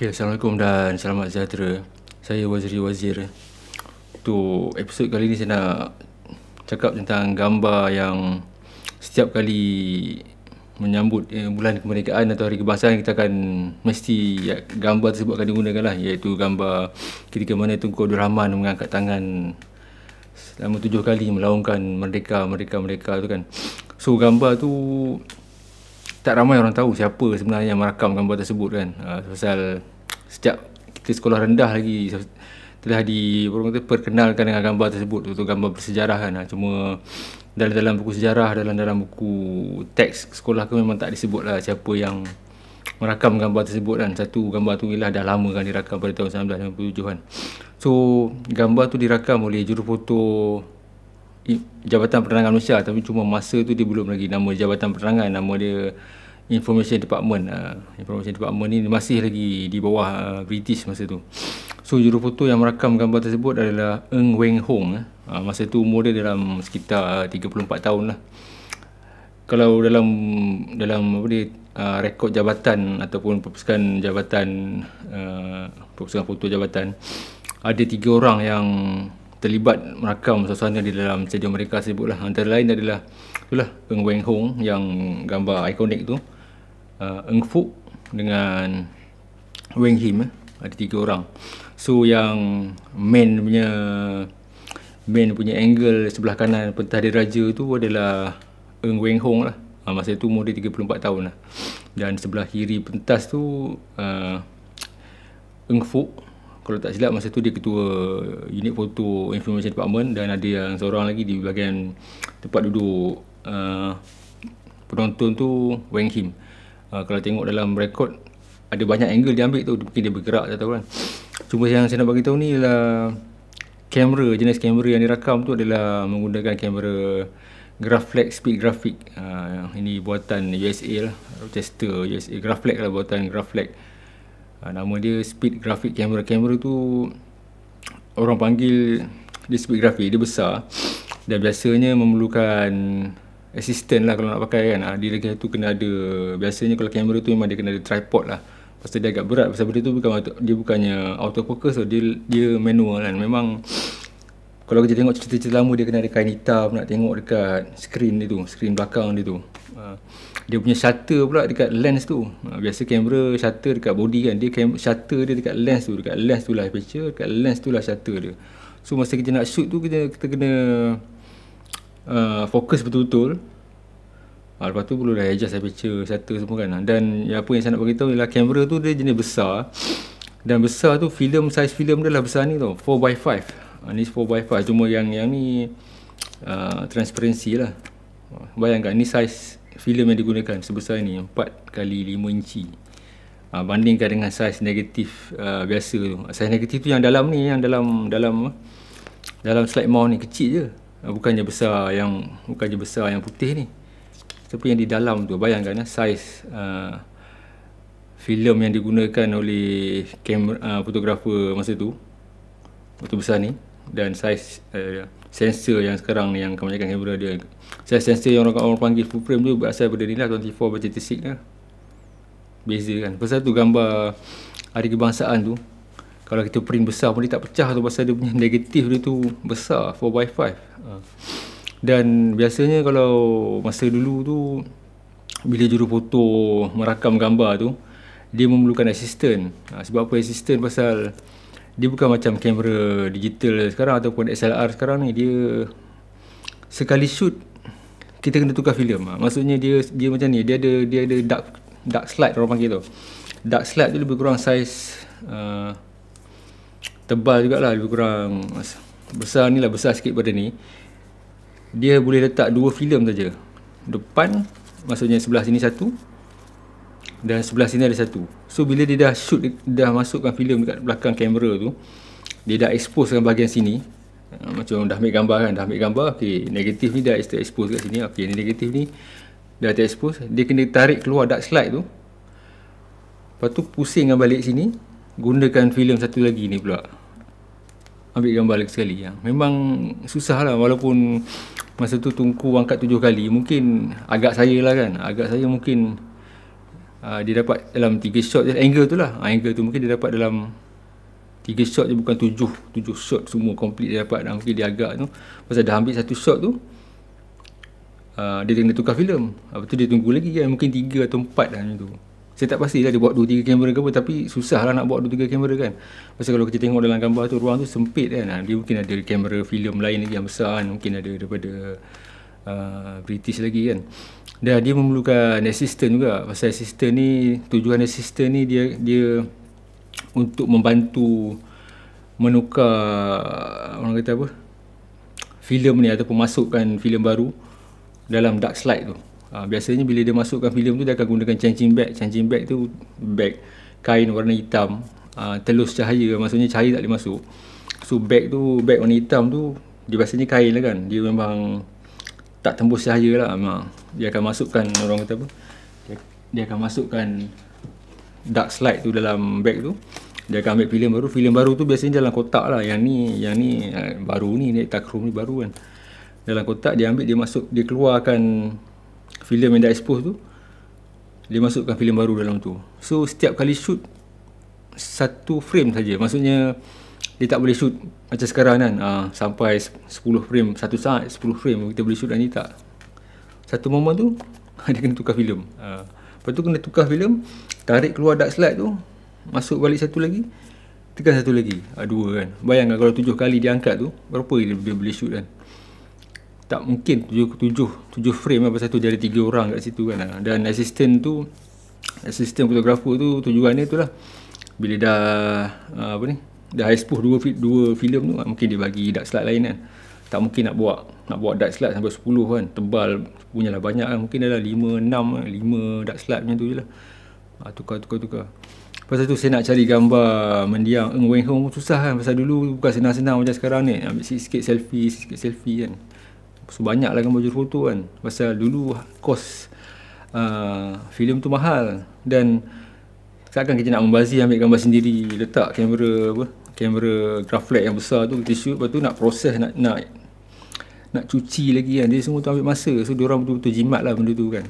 Okay, Assalamualaikum dan selamat sejahtera Saya Waziri Wazir Tu episod kali ni saya nak Cakap tentang gambar yang Setiap kali Menyambut eh, bulan kemerdekaan atau hari kebangsaan Kita akan mesti ya, Gambar tersebut akan digunakan lah Iaitu gambar ketika mana Tunku Abdul Rahman Mengangkat tangan Selama tujuh kali melawangkan Merdeka, Merdeka, Merdeka tu kan So gambar tu tak ramai orang tahu siapa sebenarnya yang merakam gambar tersebut kan uh, pasal sejak kita sekolah rendah lagi telah di perkenalkan dengan gambar tersebut tu gambar bersejarah kan ha, cuma dalam dalam buku sejarah dalam dalam buku teks sekolah tu memang tak disebutlah siapa yang merakam gambar tersebut dan satu gambar tu ialah dah lama kan dirakam pada tahun 1997 kan so gambar tu dirakam oleh jurufoto Jabatan Penerangan Malaysia tapi cuma masa tu dia belum lagi nama Jabatan Penerangan nama dia information department uh, information department ni masih lagi di bawah uh, British masa tu so jurufoto yang merakam gambar tersebut adalah Eng Weng Hong uh, masa tu umur dia dalam sekitar uh, 34 tahun lah kalau dalam dalam apa dia uh, rekod jabatan ataupun perpustakaan jabatan uh, perpustakaan foto jabatan ada tiga orang yang terlibat merakam suasana di dalam stadium mereka sebutlah antara lain adalah itulah Eng Weng Hong yang gambar ikonik tu uh, Eng Fu dengan Wang Him eh. ada tiga orang. So yang main punya main punya angle sebelah kanan pentadbir raja tu adalah Eng Wang Hong lah. Uh, masa tu umur dia 34 tahun lah. Dan sebelah kiri pentas tu uh, Eng Fu kalau tak silap masa tu dia ketua unit foto information department dan ada yang seorang lagi di bahagian tempat duduk uh, penonton tu Wang Him. Uh, uh, kalau tengok dalam rekod ada banyak angle dia ambil tu mungkin dia bergerak tak tahu kan cuma yang saya nak bagi tahu ni ialah kamera jenis kamera yang dirakam tu adalah menggunakan kamera Graflex Speed Graphic uh, ini buatan USA lah Rochester USA Graflex lah buatan Graflex uh, nama dia Speed Graphic Camera kamera tu orang panggil dia Speed Graphic dia besar dan biasanya memerlukan assistant lah kalau nak pakai kan ha, dia lagi satu kena ada biasanya kalau kamera tu memang dia kena ada tripod lah pasal dia agak berat pasal benda tu bukan dia bukannya autofocus so dia dia manual kan memang kalau kita tengok cerita-cerita lama dia kena ada kain hitam nak tengok dekat screen dia tu screen belakang dia tu ah, dia punya shutter pula dekat lens tu ah, biasa kamera shutter dekat body kan dia shutter dia dekat lens tu dekat lens tu lah aperture dekat lens tu lah shutter dia so masa kita nak shoot tu kita, kita kena uh, fokus betul-betul uh, lepas tu perlu dah adjust aperture lah shutter semua kan ah, dan ya, apa yang saya nak beritahu ialah kamera tu dia jenis besar dan besar tu film size film dia lah besar ni tau 4x5 uh, ah, ni 4x5 cuma yang yang ni uh, transparansi lah uh, bayangkan ni size film yang digunakan sebesar ni 4x5 inci uh, bandingkan dengan saiz negatif uh, biasa tu saiz negatif tu yang dalam ni yang dalam dalam dalam slide mount ni kecil je Eh, bukannya besar yang bukan bukannya besar yang putih ni tapi yang di dalam tu bayangkan ya saiz uh, filem yang digunakan oleh kamera fotografer uh, masa tu betul besar ni dan saiz uh, sensor yang sekarang ni yang kebanyakan kamera dia saiz sensor yang orang, orang panggil full frame tu berasal daripada ni lah 24 by 36 lah beza kan pasal tu gambar hari kebangsaan tu kalau kita print besar pun dia tak pecah tu pasal dia punya negatif dia tu besar 4x5 uh. Ha. dan biasanya kalau masa dulu tu bila foto merakam gambar tu dia memerlukan assistant uh, sebab apa assistant pasal dia bukan macam kamera digital sekarang ataupun SLR sekarang ni dia sekali shoot kita kena tukar filem uh. maksudnya dia dia macam ni dia ada dia ada dark dark slide orang panggil tu dark slide tu lebih kurang saiz uh, tebal jugalah lebih kurang besar ni lah besar sikit pada ni dia boleh letak dua filem saja. depan maksudnya sebelah sini satu dan sebelah sini ada satu so bila dia dah shoot dah masukkan filem dekat belakang kamera tu dia dah expose kan bahagian sini ha, macam dah ambil gambar kan dah ambil gambar ok negatif ni dah expose kat sini ok ni negatif ni dah ter expose dia kena tarik keluar dark slide tu lepas tu pusingkan balik sini gunakan filem satu lagi ni pula ambil gambar lagi sekali ya. Memang susah lah walaupun masa tu tungku angkat tujuh kali mungkin agak saya lah kan agak saya mungkin uh, dia dapat dalam tiga shot je angle tu lah ah, angle tu mungkin dia dapat dalam tiga shot je bukan tujuh tujuh shot semua complete dia dapat dan ah, mungkin dia agak tu pasal dah ambil satu shot tu uh, dia kena tukar filem lepas tu dia tunggu lagi kan mungkin tiga atau empat lah macam tu saya tak pasti lah dia buat 2-3 kamera ke apa tapi susah lah nak buat 2-3 kamera kan pasal kalau kita tengok dalam gambar tu ruang tu sempit kan ha, dia mungkin ada kamera film lain lagi yang besar kan mungkin ada daripada uh, British lagi kan dan dia memerlukan assistant juga pasal assistant ni tujuan assistant ni dia dia untuk membantu menukar orang kata apa filem ni ataupun masukkan filem baru dalam dark slide tu Uh, biasanya bila dia masukkan filem tu dia akan gunakan changing bag. Changing bag tu bag kain warna hitam. Uh, telus cahaya maksudnya cahaya tak boleh masuk. So bag tu bag warna hitam tu dia biasanya kain lah kan. Dia memang tak tembus cahaya lah. Memang. Ah, dia akan masukkan orang kata apa. Dia, akan masukkan dark slide tu dalam bag tu. Dia akan ambil filem baru. Filem baru tu biasanya dalam kotak lah. Yang ni yang ni eh, baru ni. Ni takrum ni baru kan. Dalam kotak dia ambil dia masuk dia keluarkan filem yang dah expose tu dia masukkan filem baru dalam tu so setiap kali shoot satu frame saja maksudnya dia tak boleh shoot macam sekarang kan uh, sampai 10 frame satu saat 10 frame kita boleh shoot dan ah, dia tak satu momen tu dia kena tukar filem uh, lepas tu kena tukar filem tarik keluar dark slide tu masuk balik satu lagi tekan satu lagi uh, dua kan bayangkan kalau tujuh kali dia angkat tu berapa dia, dia boleh shoot kan tak mungkin tujuh tujuh tujuh frame apa lah, pasal tu tiga orang kat situ kan lah. dan assistant tu assistant fotografer tu tujuannya tu lah bila dah ah, apa ni dah high spoof dua, dua film tu ah, mungkin dia bagi dark slide lain kan tak mungkin nak buat nak buat dark slide sampai sepuluh kan tebal punya lah banyak kan mungkin dah 5, 6 kan 5 dark slide macam tu je lah ah, tukar tukar tukar pasal tu saya nak cari gambar mendiang Ng eh, Wen Hong susah kan pasal dulu bukan senang-senang macam sekarang ni ambil sikit-sikit selfie sikit-sikit selfie kan sebanyak lah gambar Johor kan pasal dulu kos uh, filem tu mahal dan sekarang kita nak membazir ambil gambar sendiri letak kamera apa kamera graflex yang besar tu kita shoot lepas tu nak proses nak nak nak cuci lagi kan dia semua tu ambil masa so dia orang betul-betul jimat lah benda tu kan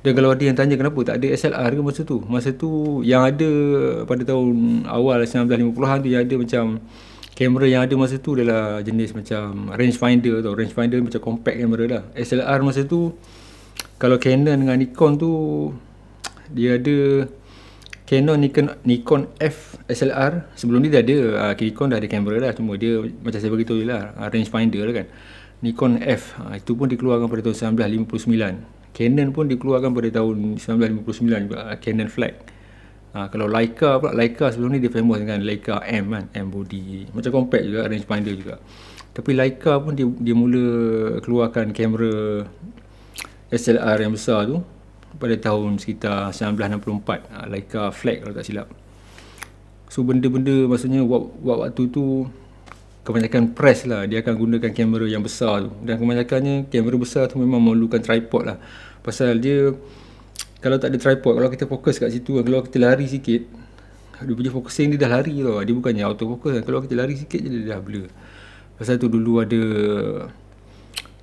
dan kalau ada yang tanya kenapa tak ada SLR ke masa tu masa tu yang ada pada tahun awal 1950-an tu yang ada macam kamera yang ada masa tu adalah jenis macam range rangefinder tau finder macam compact kamera lah SLR masa tu kalau Canon dengan Nikon tu dia ada Canon Nikon, Nikon F SLR sebelum ni dia ada uh, Nikon dah ada kamera dah cuma dia macam saya beritahu je lah uh, rangefinder lah kan Nikon F uh, itu pun dikeluarkan pada tahun 1959 Canon pun dikeluarkan pada tahun 1959 juga uh, Canon flag Ha, kalau Leica pula, Leica sebelum ni dia famous dengan Leica M kan, M body. Macam compact juga, range finder juga. Tapi Leica pun dia, dia mula keluarkan kamera SLR yang besar tu pada tahun sekitar 1964. Ha, Leica flag kalau tak silap. So benda-benda maksudnya buat waktu tu kebanyakan press lah dia akan gunakan kamera yang besar tu dan kebanyakannya kamera besar tu memang memerlukan tripod lah pasal dia kalau tak ada tripod, kalau kita fokus kat situ, kalau kita lari sikit, dia punya focusing dia dah lari tau. Dia bukannya auto focus. Kan? Kalau kita lari sikit je dia dah blur. Pasal tu dulu ada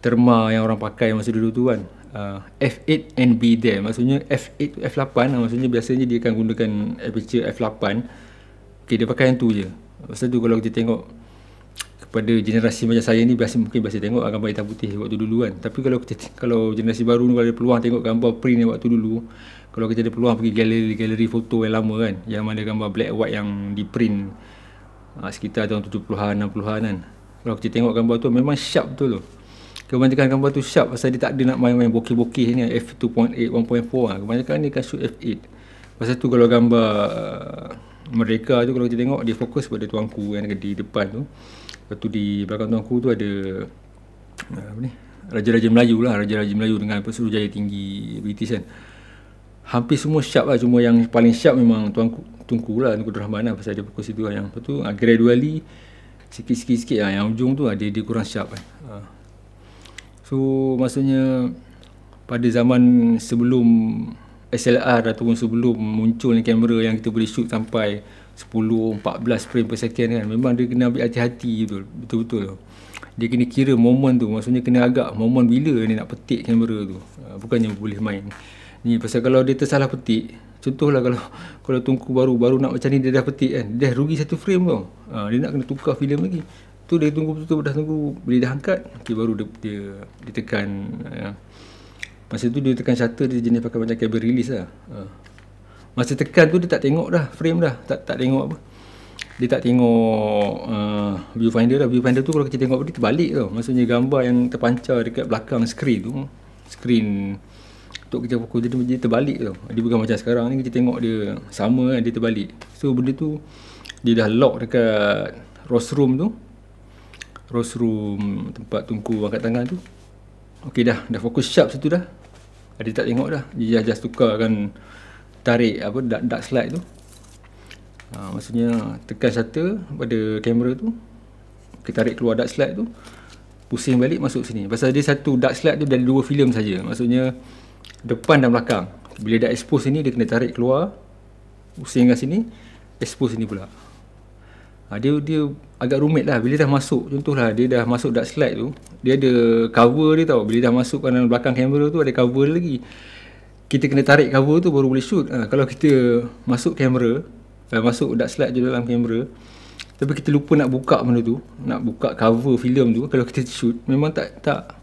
terma yang orang pakai masa dulu tu kan. Uh, ah, F8 and B there. Maksudnya F8 tu F8 lah. Maksudnya biasanya dia akan gunakan aperture F8. Okay, dia pakai yang tu je. Pasal tu kalau kita tengok kepada generasi macam saya ni biasa mungkin biasa tengok lah gambar hitam putih waktu dulu kan tapi kalau kita kalau generasi baru ni ada peluang tengok gambar print yang waktu dulu kalau kita ada peluang pergi galeri galeri foto yang lama kan yang mana gambar black white yang di print uh, sekitar tahun 70-an 60-an kan kalau kita tengok gambar tu memang sharp betul tu kebanyakan gambar tu sharp pasal dia tak ada nak main-main bokeh-bokeh ni f2.8 1.4 ha. kebanyakan ni kan shoot f8 pasal tu kalau gambar ah, mereka tu kalau kita tengok dia fokus pada tuangku yang ada di depan tu Lepas tu di belakang aku tu ada eh, apa ni? Raja-raja Melayu lah, Raja-raja Melayu dengan apa seluruh jaya tinggi British kan. Hampir semua sharp lah, cuma yang paling sharp memang tuanku tungku lah Tunku Drahman lah pasal dia pukul ah, situ lah. Yang tu uh, gradually sikit-sikit-sikit lah. Yang ujung tu ada lah, dia kurang sharp kan. Uh. So maksudnya pada zaman sebelum SLR ataupun sebelum muncul ni kamera yang kita boleh shoot sampai 10 14 frame per second kan memang dia kena ambil hati-hati betul betul-betul tu dia kena kira momen tu maksudnya kena agak momen bila ni nak petik kamera tu ha, bukannya boleh main ni pasal kalau dia tersalah petik contohlah kalau kalau tungku baru baru nak macam ni dia dah petik kan dia dah rugi satu frame tau ha, dia nak kena tukar filem lagi tu dia tunggu betul dah tunggu bila dah angkat okay, baru dia, dia, dia tekan ya. Masa tu dia tekan shutter dia jenis pakai macam cable release lah. Ha. Masa tekan tu dia tak tengok dah frame dah. Tak tak tengok apa. Dia tak tengok uh, viewfinder lah. Viewfinder tu kalau kita tengok dia terbalik tau. Maksudnya gambar yang terpancar dekat belakang screen tu. Screen untuk kita fokus dia, dia terbalik tau. Dia bukan macam sekarang ni kita tengok dia sama kan dia terbalik. So benda tu dia dah lock dekat rostrum tu. Rostrum tempat tungku angkat tangan tu. Okey dah, dah fokus sharp situ dah. Adik tak tengok dah. Dia just tukarkan tarik apa dark, dark slide tu. Ha, maksudnya tekan shutter pada kamera tu. Kita tarik keluar dark slide tu. Pusing balik masuk sini. Pasal dia satu dark slide tu dari dua filem saja. Maksudnya depan dan belakang. Bila dah expose sini dia kena tarik keluar. Pusing ke sini, expose sini pula ha, dia dia agak rumit lah bila dah masuk contohlah dia dah masuk dark slide tu dia ada cover dia tau bila dah masuk kanan belakang kamera tu ada cover lagi kita kena tarik cover tu baru boleh shoot ha, kalau kita masuk kamera eh, masuk dark slide je dalam kamera tapi kita lupa nak buka benda tu nak buka cover film tu kalau kita shoot memang tak tak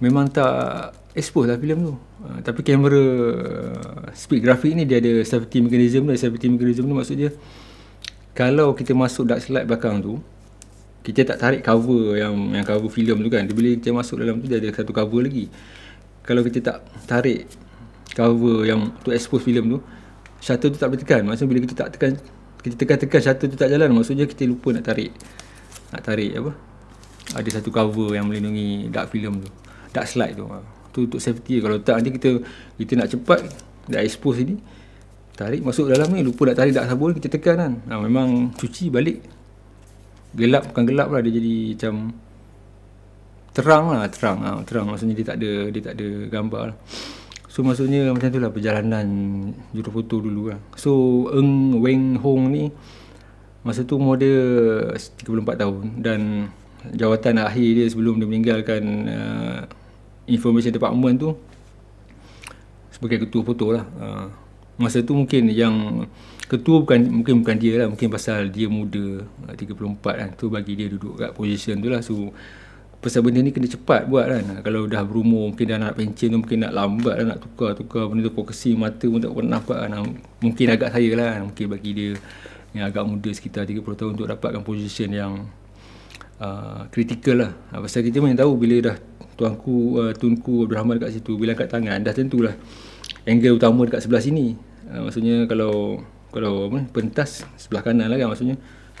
memang tak expose lah film tu ha, tapi kamera uh, speed grafik ni dia ada safety mechanism lah safety mechanism tu maksud dia kalau kita masuk dark slide belakang tu kita tak tarik cover yang yang cover film tu kan dia bila kita masuk dalam tu dia ada satu cover lagi kalau kita tak tarik cover yang tu expose film tu shutter tu tak boleh tekan maksudnya bila kita tak tekan kita tekan-tekan shutter tu tak jalan maksudnya kita lupa nak tarik nak tarik apa ada satu cover yang melindungi dark film tu dark slide tu ha. tu untuk safety kalau tak nanti kita kita nak cepat dah expose ni Tarik masuk dalam ni Lupa nak tarik dak sabun Kita tekan kan ha, Memang cuci balik Gelap bukan gelap lah Dia jadi macam Terang lah Terang ha, Terang maksudnya dia tak ada Dia tak ada gambar lah So maksudnya macam tu lah Perjalanan Juru foto dulu lah So Eng Weng Hong ni Masa tu umur dia 34 tahun Dan Jawatan akhir dia sebelum dia meninggalkan uh, Information department tu Sebagai ketua foto lah uh, masa tu mungkin yang ketua bukan mungkin bukan dia lah mungkin pasal dia muda 34 ah, kan tu bagi dia duduk kat position tu lah so pasal benda ni kena cepat buat kan ah, kalau dah berumur mungkin dah nak pencin tu mungkin nak lambat lah nak tukar-tukar benda tu fokusi mata pun tak pernah buat kan lah. mungkin agak saya lah kan mungkin bagi dia yang agak muda sekitar 30 tahun untuk dapatkan position yang kritikal ah, lah pasal kita pun tahu bila dah tuanku uh, tunku Abdul Rahman dekat situ bila angkat tangan dah tentulah angle utama dekat sebelah sini uh, maksudnya kalau kalau apa ni pentas sebelah kanan lah kan maksudnya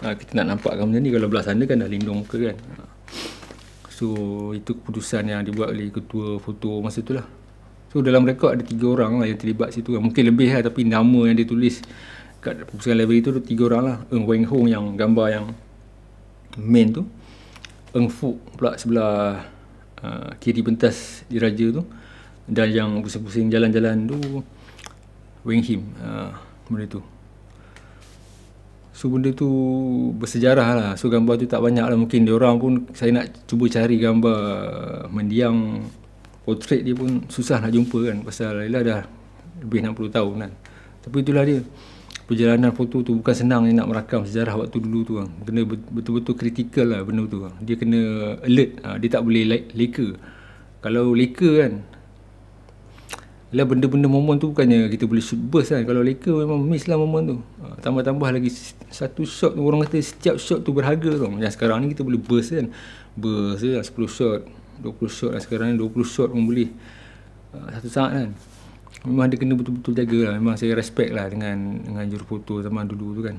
uh, kita nak nampakkan benda ni kalau belah sana kan dah lindung muka kan uh. so itu keputusan yang dibuat oleh ketua foto masa tu lah so dalam rekod ada tiga orang lah yang terlibat situ kan mungkin lebih lah tapi nama yang ditulis kat pusingan library tu tiga orang lah Eng Weng Hong yang gambar yang main tu Eng Fu pula sebelah uh, kiri pentas diraja tu dan yang pusing-pusing jalan-jalan tu Wing him uh, benda tu so benda tu bersejarah lah so gambar tu tak banyak lah mungkin diorang pun saya nak cuba cari gambar mendiang portrait dia pun susah nak jumpa kan pasal Laila dah lebih 60 tahun kan tapi itulah dia perjalanan foto tu bukan senang nak merakam sejarah waktu dulu tu kan. kena betul-betul kritikal lah benda tu kan. dia kena alert ah, dia tak boleh leka kalau leka kan lah benda-benda momen tu bukannya kita boleh shoot burst kan. Kalau Laker memang miss lah momen tu. Ha, tambah-tambah lagi satu shot tu orang kata setiap shot tu berharga tu. Macam sekarang ni kita boleh burst kan. Burst je lah 10 shot, 20 shot lah sekarang ni 20 shot pun boleh. Ha, satu saat kan. Memang dia kena betul-betul jaga lah. Memang saya respect lah dengan, dengan juru foto zaman dulu tu kan.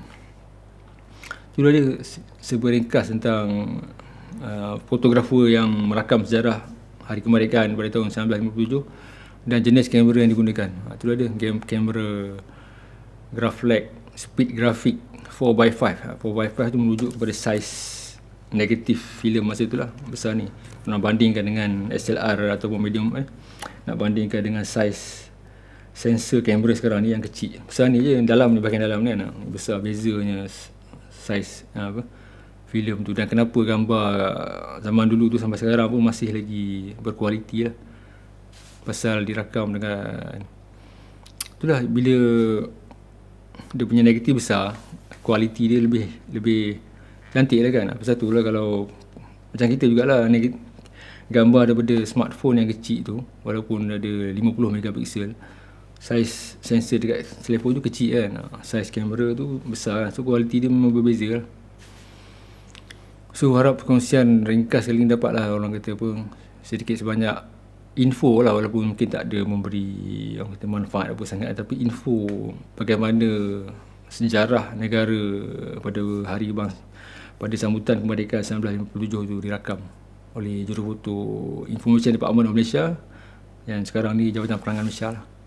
Tu dia sebuah ringkas tentang uh, fotografer yang merakam sejarah hari kemerdekaan pada tahun 1957 dan jenis kamera yang digunakan. Ha, itu ada game kamera Graflex speed graphic 4x5. Ha, 4x5 tu merujuk kepada saiz negatif filem masa itulah besar ni. Nak bandingkan dengan SLR ataupun medium eh. Nak bandingkan dengan saiz sensor kamera sekarang ni yang kecil. Besar ni je yang dalam ni bahagian dalam ni kan. Besar bezanya saiz ha, apa filem tu dan kenapa gambar zaman dulu tu sampai sekarang pun masih lagi berkualiti lah pasal dirakam dengan itulah bila dia punya negatif besar kualiti dia lebih lebih cantik lah kan apa satu lah kalau macam kita jugalah negatif gambar daripada smartphone yang kecil tu walaupun ada 50 megapiksel, saiz sensor dekat telefon tu kecil kan ah, saiz kamera tu besar kan so kualiti dia memang berbeza lah so harap perkongsian ringkas kali ni dapat lah orang kata apa sedikit sebanyak info lah walaupun mungkin tak ada memberi orang kata manfaat apa sangat tapi info bagaimana sejarah negara pada hari bang pada sambutan kemerdekaan 1957 tu dirakam oleh juru foto information department of Malaysia yang sekarang ni Jabatan Perangan Malaysia lah.